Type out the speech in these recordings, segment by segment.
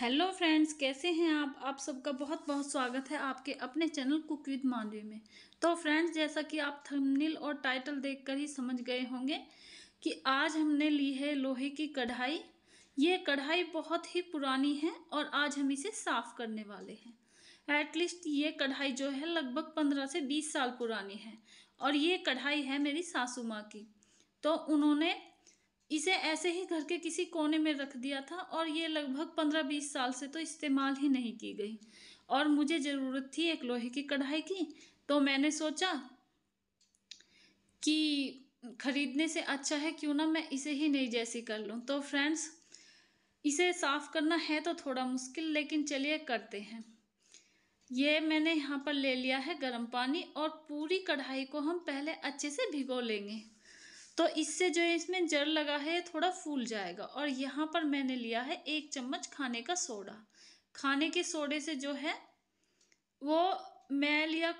hello friends कैसे हैं आप आप सबका बहुत बहुत स्वागत है आपके अपने चैनल कुक विद मानवी में तो फ्रेंड्स जैसा कि आप थंबनेल और टाइटल देखकर ही समझ गए होंगे कि आज हमने ली है लोहे की कढ़ाई ये कढ़ाई बहुत ही पुरानी है और आज हम इसे साफ़ करने वाले हैं एटलीस्ट ये कढ़ाई जो है लगभग पंद्रह से बीस साल पुरानी है और ये कढ़ाई है मेरी सासू माँ की तो उन्होंने इसे ऐसे ही घर के किसी कोने में रख दिया था और ये लगभग पंद्रह बीस साल से तो इस्तेमाल ही नहीं की गई और मुझे ज़रूरत थी एक लोहे की कढ़ाई की तो मैंने सोचा कि खरीदने से अच्छा है क्यों ना मैं इसे ही नई जैसी कर लूँ तो फ्रेंड्स इसे साफ़ करना है तो थोड़ा मुश्किल लेकिन चलिए करते हैं ये मैंने यहाँ पर ले लिया है गर्म पानी और पूरी कढ़ाई को हम पहले अच्छे से भिगो लेंगे तो इससे जो है इसमें जड़ लगा है थोड़ा फूल जाएगा और यहाँ पर मैंने लिया है एक चम्मच खाने का सोडा खाने के सोडे से जो है वो मैल या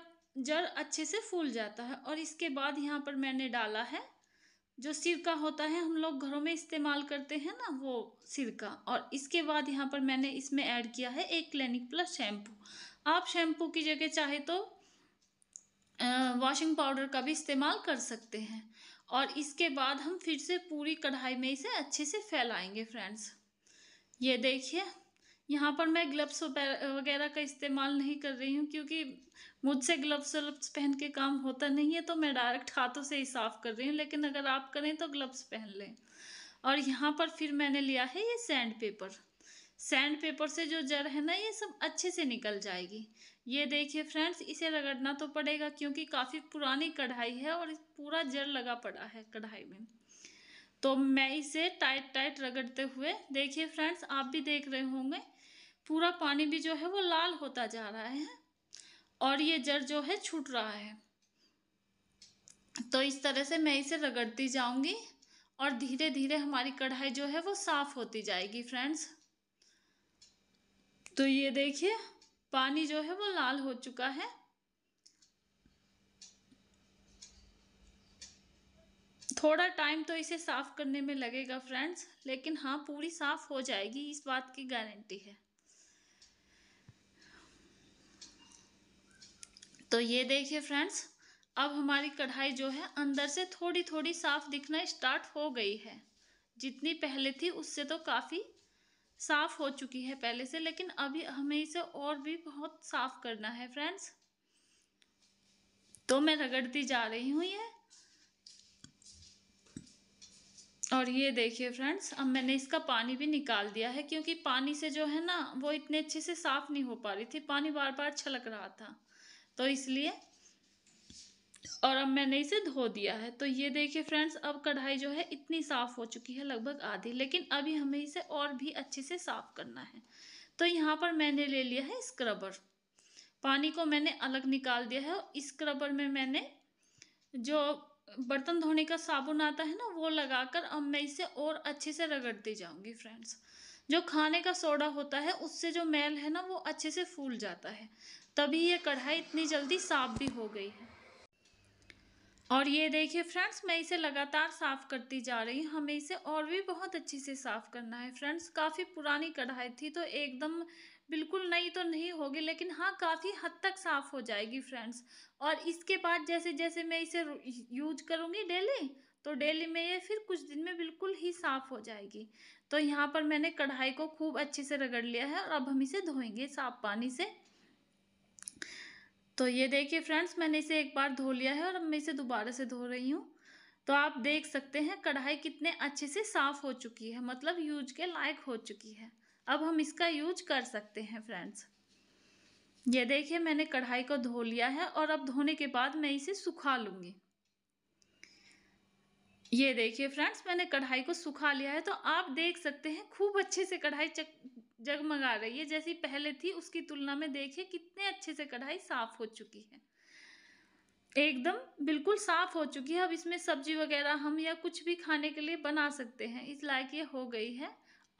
जड़ अच्छे से फूल जाता है और इसके बाद यहाँ पर मैंने डाला है जो सिरका होता है हम लोग घरों में इस्तेमाल करते हैं ना वो सिरका और इसके बाद यहाँ पर मैंने इसमें ऐड किया है एक क्लिनिक प्लस शैम्पू आप शैम्पू की जगह चाहे तो वॉशिंग पाउडर का भी इस्तेमाल कर सकते हैं और इसके बाद हम फिर से पूरी कढ़ाई में इसे अच्छे से फैलाएंगे फ्रेंड्स ये देखिए यहाँ पर मैं ग्लव्स वगैरह का इस्तेमाल नहीं कर रही हूँ क्योंकि मुझसे ग्लव्स व्लव्स पहन के काम होता नहीं है तो मैं डायरेक्ट हाथों से ही साफ़ कर रही हूँ लेकिन अगर आप करें तो ग्लव्स पहन लें और यहाँ पर फिर मैंने लिया है ये सैंड पेपर सैंड पेपर से जो जड़ है ना ये सब अच्छे से निकल जाएगी ये देखिए फ्रेंड्स इसे रगड़ना तो पड़ेगा क्योंकि काफ़ी पुरानी कढ़ाई है और पूरा जड़ लगा पड़ा है कढ़ाई में तो मैं इसे टाइट टाइट रगड़ते हुए देखिए फ्रेंड्स आप भी देख रहे होंगे पूरा पानी भी जो है वो लाल होता जा रहा है और ये जड़ जो है छूट रहा है तो इस तरह से मैं इसे रगड़ती जाऊंगी और धीरे धीरे हमारी कढ़ाई जो है वो साफ़ होती जाएगी फ्रेंड्स तो ये देखिए पानी जो है वो लाल हो चुका है थोड़ा टाइम तो इसे साफ़ करने में लगेगा फ्रेंड्स लेकिन हाँ पूरी साफ़ हो जाएगी इस बात की गारंटी है तो ये देखिए फ्रेंड्स अब हमारी कढ़ाई जो है अंदर से थोड़ी थोड़ी साफ़ दिखना स्टार्ट हो गई है जितनी पहले थी उससे तो काफ़ी साफ़ हो चुकी है पहले से लेकिन अभी हमें इसे और भी बहुत साफ़ करना है फ्रेंड्स तो मैं रगड़ती जा रही हूँ ये और ये देखिए फ्रेंड्स अब मैंने इसका पानी भी निकाल दिया है क्योंकि पानी से जो है ना वो इतने अच्छे से साफ़ नहीं हो पा रही थी पानी बार बार छलक रहा था तो इसलिए और अब मैंने इसे धो दिया है तो ये देखिए फ्रेंड्स अब कढ़ाई जो है इतनी साफ़ हो चुकी है लगभग आधी लेकिन अभी हमें इसे और भी अच्छे से साफ़ करना है तो यहाँ पर मैंने ले लिया है स्क्रबर पानी को मैंने अलग निकाल दिया है स्क्रबर में मैंने जो बर्तन धोने का साबुन आता है ना वो लगाकर अब मैं इसे और अच्छे से रगड़ती जाऊंगी फ्रेंड्स जो खाने का सोडा होता है उससे जो मैल है ना वो अच्छे से फूल जाता है तभी ये कढ़ाई इतनी जल्दी साफ भी हो गई है और ये देखिए फ्रेंड्स मैं इसे लगातार साफ़ करती जा रही हूँ हमें इसे और भी बहुत अच्छे से साफ़ करना है फ्रेंड्स काफ़ी पुरानी कढ़ाई थी तो एकदम बिल्कुल नई तो नहीं होगी लेकिन हाँ काफ़ी हद तक साफ़ हो जाएगी फ्रेंड्स और इसके बाद जैसे जैसे मैं इसे यूज करूँगी डेली तो डेली में ये फिर कुछ दिन में बिल्कुल ही साफ़ हो जाएगी तो यहाँ पर मैंने कढ़ाई को खूब अच्छे से रगड़ लिया है और अब हम इसे धोएंगे साफ़ पानी से तो ये देखिए फ्रेंड्स मैंने इसे एक बार धो लिया है और अब मैं इसे दोबारा से धो रही हूँ तो आप देख सकते हैं कढ़ाई कितने अच्छे से साफ़ हो चुकी है मतलब यूज के लायक हो चुकी है अब हम इसका यूज कर सकते हैं फ्रेंड्स ये देखिए मैंने कढ़ाई को धो लिया है और अब धोने के बाद मैं इसे सुखा लूंगी ये देखिए फ्रेंड्स मैंने कढ़ाई को सुखा लिया है तो आप देख सकते हैं खूब अच्छे से कढ़ाई जगमगा रही है जैसी पहले थी उसकी तुलना में देखिए कितने अच्छे से कढ़ाई साफ हो चुकी है एकदम बिल्कुल साफ हो चुकी है अब इसमें सब्जी वगैरह हम या कुछ भी खाने के लिए बना सकते हैं इस लायक ये हो गई है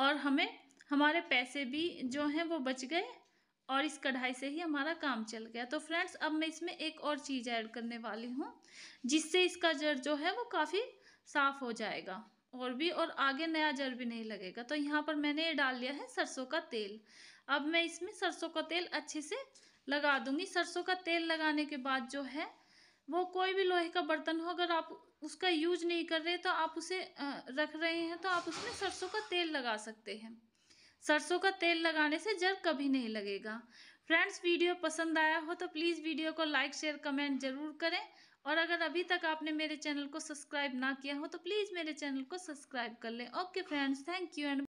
और हमें हमारे पैसे भी जो हैं वो बच गए और इस कढ़ाई से ही हमारा काम चल गया तो फ्रेंड्स अब मैं इसमें एक और चीज़ ऐड करने वाली हूँ जिससे इसका जड़ जो है वो काफ़ी साफ़ हो जाएगा और भी और आगे नया जर भी नहीं लगेगा तो यहाँ पर मैंने ये डाल लिया है सरसों का तेल अब मैं इसमें सरसों का तेल अच्छे से लगा दूंगी सरसों का तेल लगाने के बाद जो है वो कोई भी लोहे का बर्तन हो अगर आप उसका यूज नहीं कर रहे तो आप उसे रख रहे हैं तो आप उसमें सरसों का तेल लगा सकते हैं सरसों का तेल लगाने से जर कभी नहीं लगेगा फ्रेंड्स वीडियो पसंद आया हो तो प्लीज़ वीडियो को लाइक शेयर कमेंट जरूर करें और अगर अभी तक आपने मेरे चैनल को सब्सक्राइब ना किया हो तो प्लीज़ मेरे चैनल को सब्सक्राइब कर लें okay friends thank you and